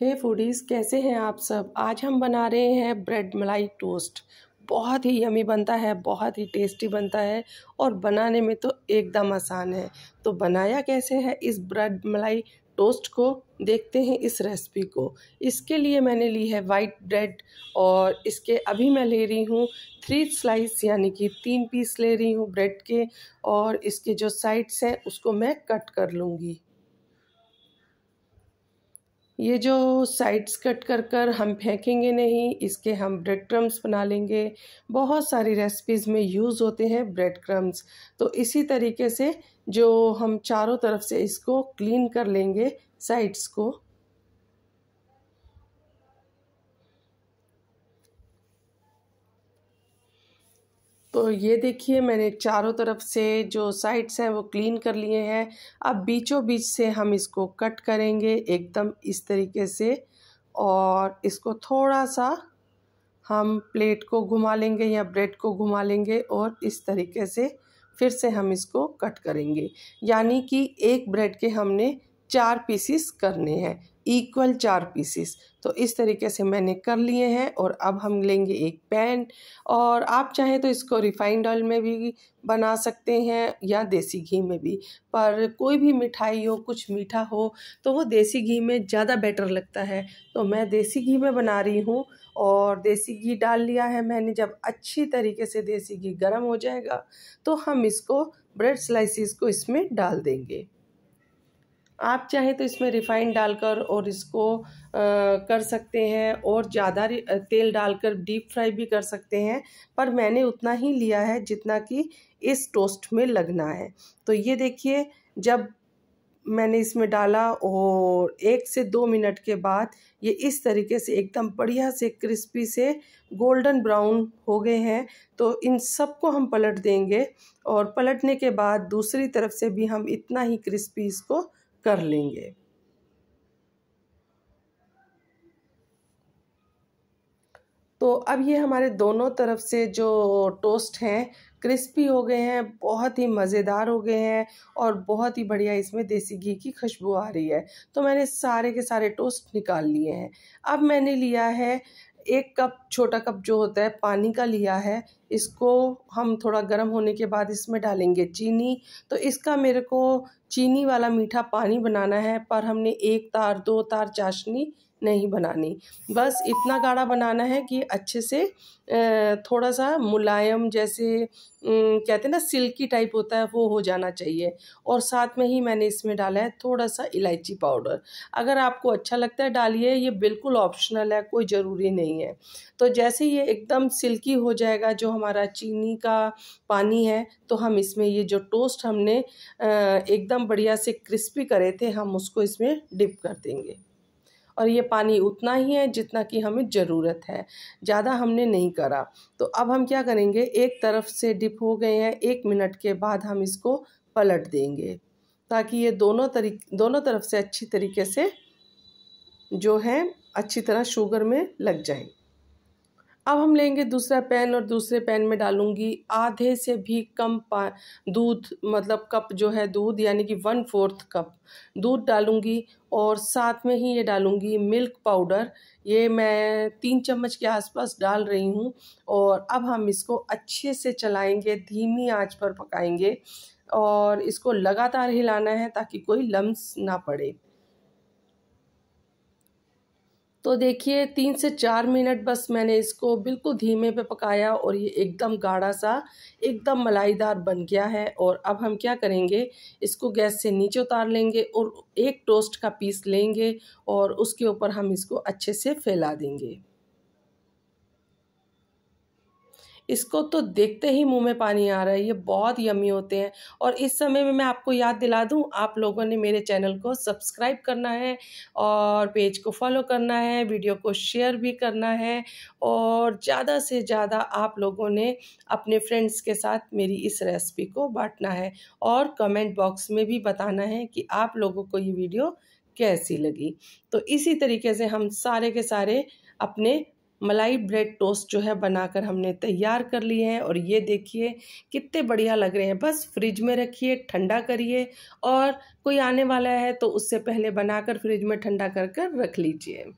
हे hey foodies कैसे हैं आप सब आज हम बना रहे हैं ब्रेड मलाई टोस्ट बहुत ही यमी बनता है बहुत ही टेस्टी बनता है और बनाने में तो एकदम आसान है तो बनाया कैसे है इस ब्रेड मलाई टोस्ट को देखते हैं इस रेसिपी को इसके लिए मैंने ली है वाइट ब्रेड और इसके अभी मैं ले रही हूँ थ्री स्लाइस यानी कि तीन पीस ले रही हूँ ब्रेड के और इसके जो साइड्स हैं उसको मैं कट कर लूँगी ये जो साइड्स कट कर कर हम फेंकेंगे नहीं इसके हम ब्रेड क्रम्स बना लेंगे बहुत सारी रेसिपीज़ में यूज़ होते हैं ब्रेड क्रम्स तो इसी तरीके से जो हम चारों तरफ से इसको क्लीन कर लेंगे साइड्स को तो ये देखिए मैंने चारों तरफ से जो साइड्स हैं वो क्लीन कर लिए हैं अब बीचों बीच से हम इसको कट करेंगे एकदम इस तरीके से और इसको थोड़ा सा हम प्लेट को घुमा लेंगे या ब्रेड को घुमा लेंगे और इस तरीके से फिर से हम इसको कट करेंगे यानी कि एक ब्रेड के हमने चार पीसीस करने हैं इक्वल चार पीसेस तो इस तरीके से मैंने कर लिए हैं और अब हम लेंगे एक पैन और आप चाहें तो इसको रिफाइंड ऑयल में भी बना सकते हैं या देसी घी में भी पर कोई भी मिठाई हो कुछ मीठा हो तो वो देसी घी में ज़्यादा बेटर लगता है तो मैं देसी घी में बना रही हूँ और देसी घी डाल लिया है मैंने जब अच्छी तरीके से देसी घी गर्म हो जाएगा तो हम इसको ब्रेड स्लाइसिस को इसमें डाल देंगे आप चाहें तो इसमें रिफाइंड डालकर और इसको आ, कर सकते हैं और ज़्यादा तेल डालकर डीप फ्राई भी कर सकते हैं पर मैंने उतना ही लिया है जितना कि इस टोस्ट में लगना है तो ये देखिए जब मैंने इसमें डाला और एक से दो मिनट के बाद ये इस तरीके से एकदम बढ़िया से क्रिस्पी से गोल्डन ब्राउन हो गए हैं तो इन सब को हम पलट देंगे और पलटने के बाद दूसरी तरफ से भी हम इतना ही क्रिस्पी इसको कर लेंगे तो अब ये हमारे दोनों तरफ से जो टोस्ट हैं क्रिस्पी हो गए हैं बहुत ही मज़ेदार हो गए हैं और बहुत ही बढ़िया इसमें देसी घी की खुशबू आ रही है तो मैंने सारे के सारे टोस्ट निकाल लिए हैं अब मैंने लिया है एक कप छोटा कप जो होता है पानी का लिया है इसको हम थोड़ा गर्म होने के बाद इसमें डालेंगे चीनी तो इसका मेरे को चीनी वाला मीठा पानी बनाना है पर हमने एक तार दो तार चाशनी नहीं बनानी बस इतना गाढ़ा बनाना है कि अच्छे से थोड़ा सा मुलायम जैसे कहते हैं ना सिल्की टाइप होता है वो हो जाना चाहिए और साथ में ही मैंने इसमें डाला है थोड़ा सा इलायची पाउडर अगर आपको अच्छा लगता है डालिए ये बिल्कुल ऑप्शनल है कोई ज़रूरी नहीं है तो जैसे ये एकदम सिल्की हो जाएगा जो हमारा चीनी का पानी है तो हम इसमें ये जो टोस्ट हमने एकदम बढ़िया से क्रिस्पी करे थे हम उसको इसमें डिप कर देंगे और ये पानी उतना ही है जितना कि हमें ज़रूरत है ज़्यादा हमने नहीं करा तो अब हम क्या करेंगे एक तरफ से डिप हो गए हैं एक मिनट के बाद हम इसको पलट देंगे ताकि ये दोनों तरी दोनों तरफ से अच्छी तरीके से जो है अच्छी तरह शुगर में लग जाए अब हम लेंगे दूसरा पैन और दूसरे पैन में डालूंगी आधे से भी कम पा दूध मतलब कप जो है दूध यानी कि वन फोर्थ कप दूध डालूंगी और साथ में ही ये डालूंगी मिल्क पाउडर ये मैं तीन चम्मच के आसपास डाल रही हूँ और अब हम इसको अच्छे से चलाएंगे धीमी आंच पर पकाएंगे और इसको लगातार हिलाना है ताकि कोई लम्स ना पड़े तो देखिए तीन से चार मिनट बस मैंने इसको बिल्कुल धीमे पे पकाया और ये एकदम गाढ़ा सा एकदम मलाईदार बन गया है और अब हम क्या करेंगे इसको गैस से नीचे उतार लेंगे और एक टोस्ट का पीस लेंगे और उसके ऊपर हम इसको अच्छे से फैला देंगे इसको तो देखते ही मुंह में पानी आ रहा है ये बहुत यमी होते हैं और इस समय में मैं आपको याद दिला दूं आप लोगों ने मेरे चैनल को सब्सक्राइब करना है और पेज को फॉलो करना है वीडियो को शेयर भी करना है और ज़्यादा से ज़्यादा आप लोगों ने अपने फ्रेंड्स के साथ मेरी इस रेसिपी को बांटना है और कमेंट बॉक्स में भी बताना है कि आप लोगों को ये वीडियो कैसी लगी तो इसी तरीके से हम सारे के सारे अपने मलाई ब्रेड टोस्ट जो है बनाकर हमने तैयार कर लिए हैं और ये देखिए कितने बढ़िया लग रहे हैं बस फ्रिज में रखिए ठंडा करिए और कोई आने वाला है तो उससे पहले बनाकर फ्रिज में ठंडा कर कर रख लीजिए